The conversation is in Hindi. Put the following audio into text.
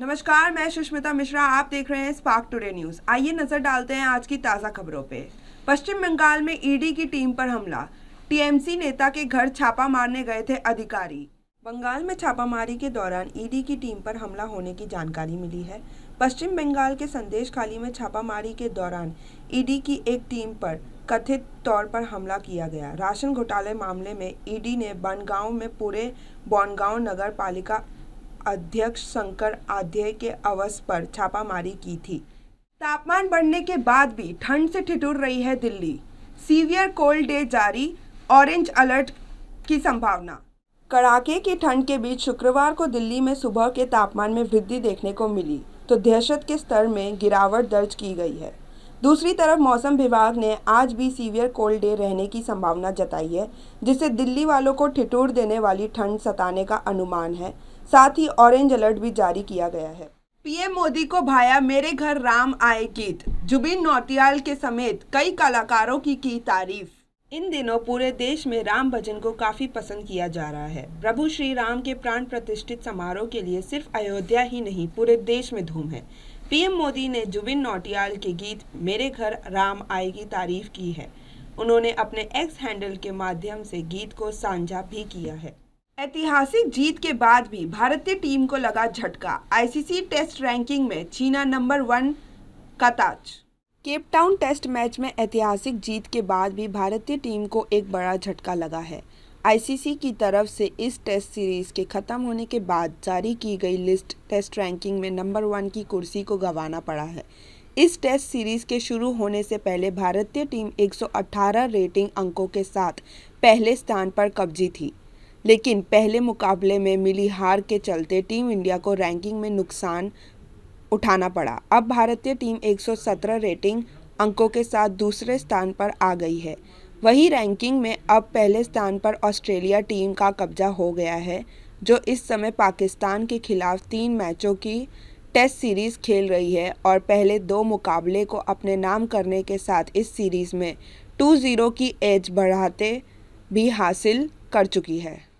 नमस्कार मैं सुष्मिता मिश्रा आप देख रहे हैं स्पार्क टुडे न्यूज आइए नजर डालते हैं आज की ताज़ा खबरों पे पश्चिम बंगाल में ईडी e की टीम पर हमला टीएमसी नेता के घर छापा मारने गए थे अधिकारी बंगाल में छापामारी के दौरान ईडी e की टीम पर हमला होने की जानकारी मिली है पश्चिम बंगाल के संदेश खाली में छापामारी के दौरान ईडी e की एक टीम पर कथित तौर पर हमला किया गया राशन घोटाले मामले में ईडी ने बनगांव में पूरे बोनगांव नगर पालिका अध्यक्ष शंकर आध्याय के अवस पर छापामारी की थी तापमान बढ़ने के बाद भी ठंड से ठिठुर रही है दिल्ली सीवियर कोल्ड डे जारी ऑरेंज अलर्ट की संभावना कड़ाके की ठंड के बीच शुक्रवार को दिल्ली में सुबह के तापमान में वृद्धि देखने को मिली तो दहशत के स्तर में गिरावट दर्ज की गई है दूसरी तरफ मौसम विभाग ने आज भी सीवियर कोल्ड डे रहने की संभावना जताई है जिससे दिल्ली वालों को ठिठुर देने वाली ठंड सताने का अनुमान है साथ ही ऑरेंज अलर्ट भी जारी किया गया है पीएम मोदी को भाया मेरे घर राम आए गीत जुबिन नौटियाल के समेत कई कलाकारों की की तारीफ इन दिनों पूरे देश में राम भजन को काफ़ी पसंद किया जा रहा है प्रभु श्री राम के प्राण प्रतिष्ठित समारोह के लिए सिर्फ अयोध्या ही नहीं पूरे देश में धूम है पीएम मोदी ने जुबिन नौटियाल के गीत मेरे घर राम आए की तारीफ की है उन्होंने अपने एक्स हैंडल के माध्यम से गीत को साझा भी किया है ऐतिहासिक जीत के बाद भी भारतीय टीम को लगा झटका आईसीसी टेस्ट रैंकिंग में चीना नंबर वन का ताज केपटाउन टेस्ट मैच में ऐतिहासिक जीत के बाद भी भारतीय टीम को एक बड़ा झटका लगा है आईसीसी की तरफ से इस टेस्ट सीरीज़ के ख़त्म होने के बाद जारी की गई लिस्ट टेस्ट रैंकिंग में नंबर वन की कुर्सी को गंवाना पड़ा है इस टेस्ट सीरीज़ के शुरू होने से पहले भारतीय टीम 118 रेटिंग अंकों के साथ पहले स्थान पर कब्जी थी लेकिन पहले मुकाबले में मिली हार के चलते टीम इंडिया को रैंकिंग में नुकसान उठाना पड़ा अब भारतीय टीम 117 रेटिंग अंकों के साथ दूसरे स्थान पर आ गई है वहीं रैंकिंग में अब पहले स्थान पर ऑस्ट्रेलिया टीम का कब्जा हो गया है जो इस समय पाकिस्तान के खिलाफ तीन मैचों की टेस्ट सीरीज़ खेल रही है और पहले दो मुकाबले को अपने नाम करने के साथ इस सीरीज़ में टू ज़ीरो की एज बढ़ाते भी हासिल कर चुकी है